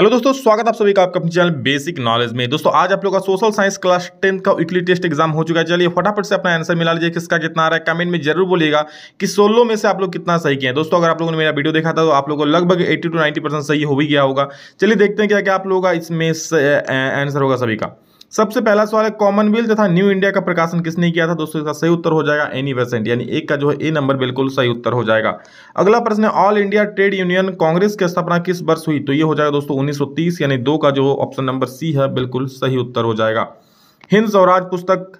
hello दोस्तों स्वागत आप सभी का आपका अपने चैनल बेसिक नॉलेज में दोस्तों आज आप लोग का सोशल साइंस क्लास टेंथ का वीकली टेस्ट एग्जाम हो चुका है चलिए फटाफट से अपना आंसर मिला लीजिए किसका कितना आ रहा है कमेंट में जरूर बोलिएगा कि सोलो में से आप लोग कितना सही किए दोस्तों अगर आप लोगों ने मेरा वीडियो देखा था तो आप लोगों को लगभग एट्टी टू नाइन्टी सही हो भी गया होगा चलिए देखते हैं क्या क्या आप लोगों का इसमें आंसर होगा सभी का सबसे पहला सवाल है कॉमनवेल्थ तथा न्यू इंडिया का प्रकाशन किसने किया था दोस्तों इसका सही उत्तर हो जाएगा एनी वेसेंट यानी एक का जो है ए नंबर बिल्कुल सही उत्तर हो जाएगा अगला प्रश्न है All India Trade Union Congress की स्थापना किस वर्ष हुई तो ये हो जाएगा दोस्तों उन्नीस यानी दो का जो ऑप्शन नंबर सी है बिल्कुल सही उत्तर हो जाएगा हिंद स्वराज पुस्तक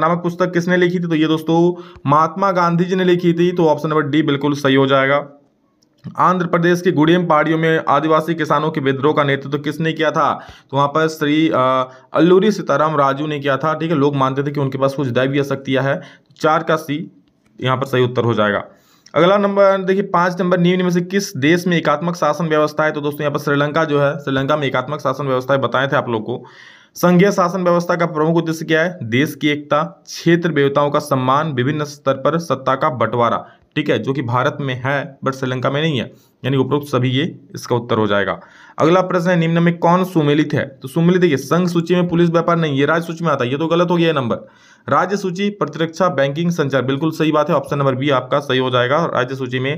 नामक पुस्तक किसने लिखी थी तो ये दोस्तों महात्मा गांधी जी ने लिखी थी तो ऑप्शन नंबर डी बिल्कुल सही हो जाएगा आंध्र प्रदेश की गुड़ियम पहाड़ियों में आदिवासी किसानों के विद्रोह का नेतृत्व तो किसने किया था तो वहाँ पर श्री अल्लूरी सीताराम राजू ने किया था ठीक है लोग मानते थे कि उनके पास कुछ दैवीय शक्तियाँ है चार का सी यहाँ पर सही उत्तर हो जाएगा अगला नंबर देखिए पांच नंबर निम्न में से किस देश में एकात्मक शासन व्यवस्था है तो दोस्तों यहाँ पर श्रीलंका जो है श्रीलंका में एकात्मक शासन व्यवस्था बताए थे आप लोग को संघीय शासन व्यवस्था का प्रमुख उद्देश्य क्या है देश की एकता क्षेत्र देवताओं का सम्मान विभिन्न स्तर पर सत्ता का बंटवारा ठीक है जो कि भारत में है बट श्रीलंका में नहीं है यानी उपरोक्त सभी ये इसका उत्तर हो जाएगा अगला प्रश्न है निम्न में कौन सुमेलित है तो सुमेलित देखिए संघ सूची में पुलिस व्यापार नहीं है राज्य सूची में आता है ये तो गलत हो गया नंबर राज्य सूची प्रतिरक्षा बैंकिंग संचार बिल्कुल सही बात है ऑप्शन नंबर बी आपका सही हो जाएगा राज्य सूची में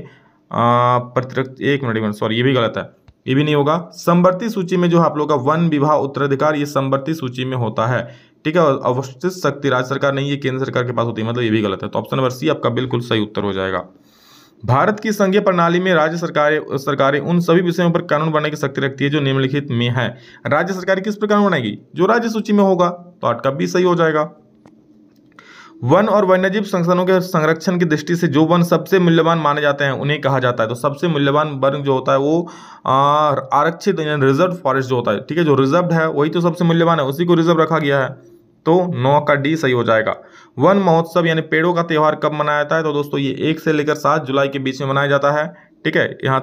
प्रतिरक्ष एक मिनट सॉरी ये भी गलत है ये भी नहीं होगा संवर्ती सूची में जो आप लोग का वन विवाह उत्तराधिकार ये संवर्ती सूची में होता है ठीक है अवशिष्ट शक्ति राज्य सरकार नहीं है केंद्र सरकार के पास होती है मतलब ये भी गलत है तो ऑप्शन नंबर सी आपका बिल्कुल सही उत्तर हो जाएगा भारत की संघीय प्रणाली में राज्य सरकारें सरकारें उन सभी विषयों पर कानून बनाने की शक्ति रखती है जो निम्नलिखित में है राज्य सरकार किस प्रकार बनाएगी जो राज्य सूची में होगा तो आटका भी सही हो जाएगा वन और वन्यजीव संसाधनों के संरक्षण की दृष्टि से जो वन सबसे मूल्यवान माने जाते हैं उन्हें कहा जाता है तो सबसे मूल्यवान वन जो होता है वो आरक्षित रिजर्व फॉरेस्ट जो होता है ठीक है जो रिजर्व है वही तो सबसे मूल्यवान है उसी को रिजर्व रखा गया है तो नौ का डी सही हो जाएगा वन महोत्सव यानी पेड़ों का त्यौहार कब मनाया जाता है तो दोस्तों ये एक से लेकर सात जुलाई के बीच में मनाया जाता है ठीक है यहाँ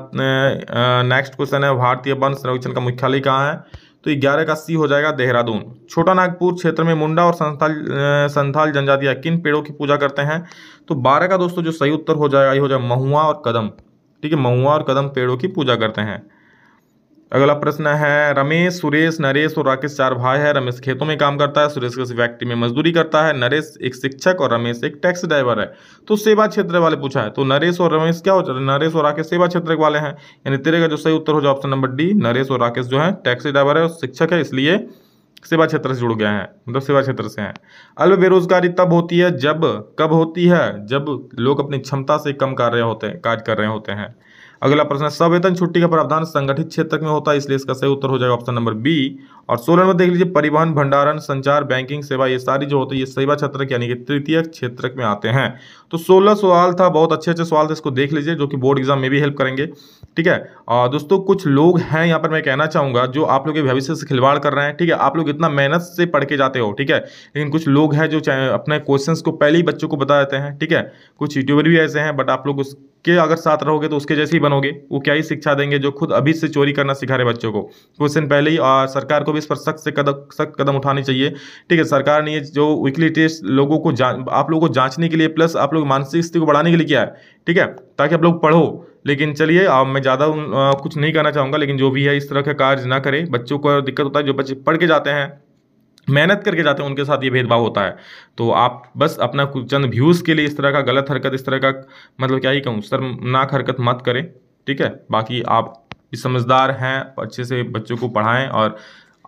नेक्स्ट क्वेश्चन है भारतीय वन संरक्षण का मुख्यालय कहाँ है तो ग्यारह का सी हो जाएगा देहरादून छोटा नागपुर क्षेत्र में मुंडा और संथाल संथाल जनजातियाँ किन पेड़ों की पूजा करते हैं तो बारह का दोस्तों जो सही उत्तर हो जाएगा ये हो जाएगा महुआ और कदम ठीक है महुआ और कदम पेड़ों की पूजा करते हैं अगला प्रश्न है रमेश सुरेश नरेश और राकेश चार भाई है रमेश खेतों में काम करता है सुरेश किसी फैक्ट्री में मजदूरी करता है नरेश एक शिक्षक और रमेश एक टैक्सी ड्राइवर है तो सेवा क्षेत्र वाले पूछा है तो नरेश और रमेश क्या हो नरेश और राकेश सेवा क्षेत्र वाले हैं यानी तेरे का जो सही उत्तर हो जाए ऑप्शन नंबर डी नरेश और राकेश जो है टैक्सी ड्राइवर है और शिक्षक है इसलिए सेवा क्षेत्र से जुड़ गए हैं मतलब सेवा क्षेत्र से हैं अल्प बेरोजगारी तब होती है जब कब होती है जब लोग अपनी क्षमता से कम कार्य होते हैं कार्य कर रहे होते हैं अगला प्रश्न है सवेतन छुट्टी का प्रावधान संगठित क्षेत्र में होता है इसलिए इसका सही उत्तर हो जाएगा ऑप्शन नंबर बी और सोलह में देख लीजिए परिवहन भंडारण संचार बैंकिंग सेवा ये सारी जो होती है ये सेवा क्षेत्र यानी कि तृतीय क्षेत्र में आते हैं तो सोलह सवाल था बहुत अच्छे अच्छे सवाल थे इसको देख लीजिए जो कि बोर्ड एग्जाम में भी हेल्प करेंगे ठीक है और दोस्तों कुछ लोग हैं यहाँ पर मैं कहना चाहूँगा जो आप लोग के भविष्य से खिलवाड़ कर रहे हैं ठीक है आप लोग इतना मेहनत से पढ़ के जाते हो ठीक है लेकिन कुछ लोग हैं जो अपने क्वेश्चन को पहले ही बच्चों को बता देते हैं ठीक है कुछ यूट्यूबर भी ऐसे हैं बट आप लोग उस के अगर साथ रहोगे तो उसके जैसे ही बनोगे वो क्या ही शिक्षा देंगे जो खुद अभी से चोरी करना सिखा रहे बच्चों को कुछ दिन पहले ही आ, सरकार को भी इस पर सख्त से कदम सख्त कदम उठानी चाहिए ठीक है सरकार ने जो वीकली टेस्ट लोगों को आप लोगों को जांचने के लिए प्लस आप लोग मानसिक स्थिति को बढ़ाने के लिए किया है ठीक है ताकि आप लोग पढ़ो लेकिन चलिए अब मैं ज़्यादा कुछ नहीं कहना चाहूँगा लेकिन जो भी है इस तरह का कार्य ना करें बच्चों को दिक्कत होता है जो बच्चे पढ़ के जाते हैं मेहनत करके जाते हैं उनके साथ ये भेदभाव होता है तो आप बस अपना कुछ चंद व्यूज़ के लिए इस तरह का गलत हरकत इस तरह का मतलब क्या ही कहूँ शर्मनाक हरकत मत करें ठीक है बाकी आप समझदार हैं अच्छे से बच्चों को पढ़ाएं और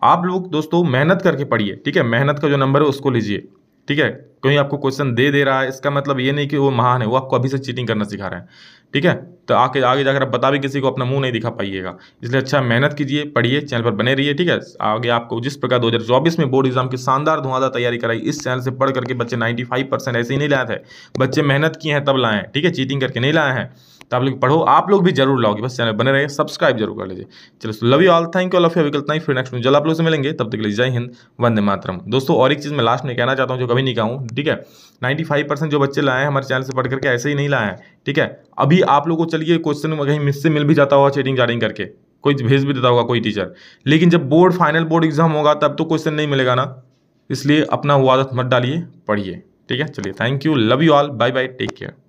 आप लोग दोस्तों मेहनत करके पढ़िए ठीक है मेहनत का जो नंबर है उसको लीजिए ठीक है कोई आपको क्वेश्चन दे दे रहा है इसका मतलब ये नहीं कि वो महान है वो आपको अभी से चीटिंग करना सिखा रहा है ठीक है तो आके आगे जाकर आप बता भी किसी को अपना मुंह नहीं दिखा पाइएगा इसलिए अच्छा मेहनत कीजिए पढ़िए चैनल पर बने रहिए ठीक है आगे आपको जिस प्रकार 2024 में बोर्ड एग्जाम की शानदार धुआंधार तैयारी कराई इस चैनल से पढ़ करके बच्चे नाइन्टी परसेंट ऐसे ही नहीं लाए थे बच्चे मेहनत किए हैं तब लाए हैं ठीक है चीटिंग करके नहीं लाए हैं तो आप लोग पढ़ो आप लोग भी जरूर लाओगे बस चैनल बने रहे सब्सक्राइब जरूर कर लीजिए चलो love you all thank you all of you इतना ही फिर नेक्स्ट जल्द आप लोग से मिलेंगे तब तक लीजिए जय हिंद वंदे मातरम दोस्तों और एक चीज़ मैं लास्ट में कहना चाहता हूँ जो कभी नहीं कहूँ ठीक है नाइन्टी फाइव परसेंट जो बच्चे लाए हैं हमारे चैनल से पढ़ करके ऐसे ही नहीं लाए हैं ठीक है अभी आप लोग को चलिए क्वेश्चन कहीं मिस से मिल भी जाता हुआ चेटिंग चाटिंग करके कोई भेज भी देता होगा कोई टीचर लेकिन जब बोर्ड फाइनल बोर्ड एग्जाम होगा तब तो क्वेश्चन नहीं मिलेगा ना इसलिए अपना वो आदत मत डालिए पढ़िए ठीक है चलिए thank you love you all bye bye take care